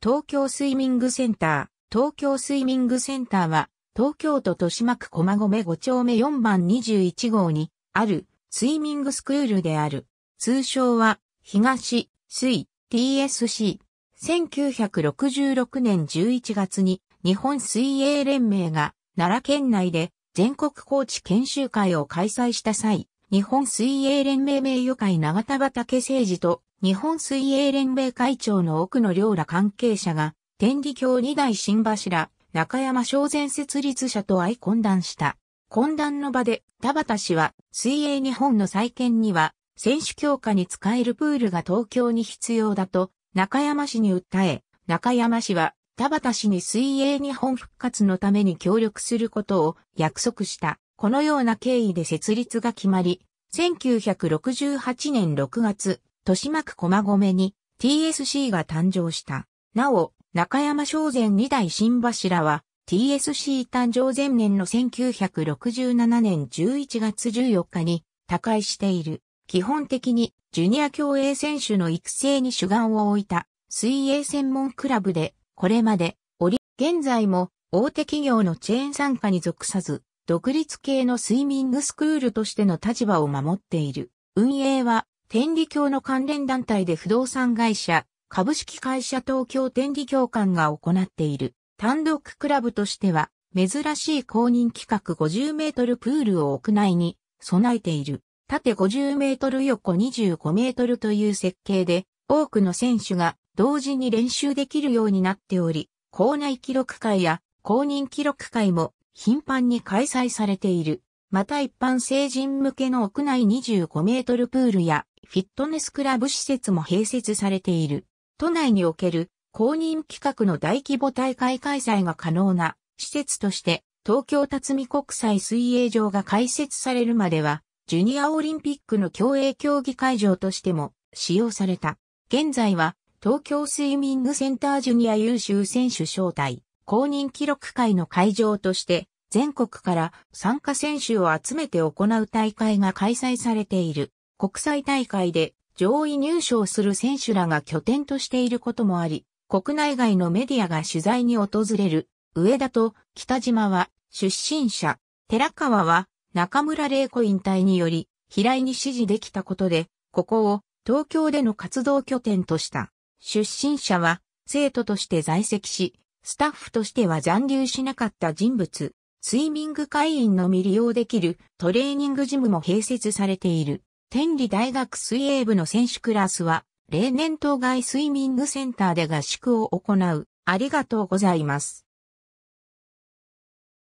東京スイミングセンター。東京スイミングセンターは、東京都豊島区駒込5丁目4番21号にあるスイミングスクールである。通称は、東、水、TSC。1966年11月に日本水泳連盟が奈良県内で全国コーチ研修会を開催した際、日本水泳連盟名誉会長田畑誠二と日本水泳連盟会長の奥野良ら関係者が、天理教二代新柱、中山正前設立者と相懇談した。懇談の場で、田畑氏は、水泳日本の再建には、選手強化に使えるプールが東京に必要だと、中山氏に訴え、中山氏は、田畑氏に水泳日本復活のために協力することを約束した。このような経緯で設立が決まり、1968年6月、豊島区駒込に TSC が誕生した。なお、中山商前二代新柱は TSC 誕生前年の1967年11月14日に他界している。基本的にジュニア競泳選手の育成に主眼を置いた水泳専門クラブで、これまで、おり、現在も大手企業のチェーン参加に属さず、独立系のスイミングスクールとしての立場を守っている。運営は天理教の関連団体で不動産会社、株式会社東京天理教館が行っている単独クラブとしては珍しい公認規格50メートルプールを屋内に備えている。縦50メートル横25メートルという設計で多くの選手が同時に練習できるようになっており、校内記録会や公認記録会も頻繁に開催されている。また一般成人向けの屋内25メートルプールやフィットネスクラブ施設も併設されている。都内における公認企画の大規模大会開催が可能な施設として、東京辰巳国際水泳場が開設されるまでは、ジュニアオリンピックの競泳競技会場としても使用された。現在は、東京スイミングセンタージュニア優秀選手招待、公認記録会の会場として、全国から参加選手を集めて行う大会が開催されている。国際大会で上位入賞する選手らが拠点としていることもあり、国内外のメディアが取材に訪れる、上田と北島は出身者、寺川は中村玲子引退により、平井に支持できたことで、ここを東京での活動拠点とした。出身者は生徒として在籍し、スタッフとしては残留しなかった人物、スイミング会員のみ利用できるトレーニングジムも併設されている。天理大学水泳部の選手クラスは、例年当該スイミングセンターで合宿を行う。ありがとうございます。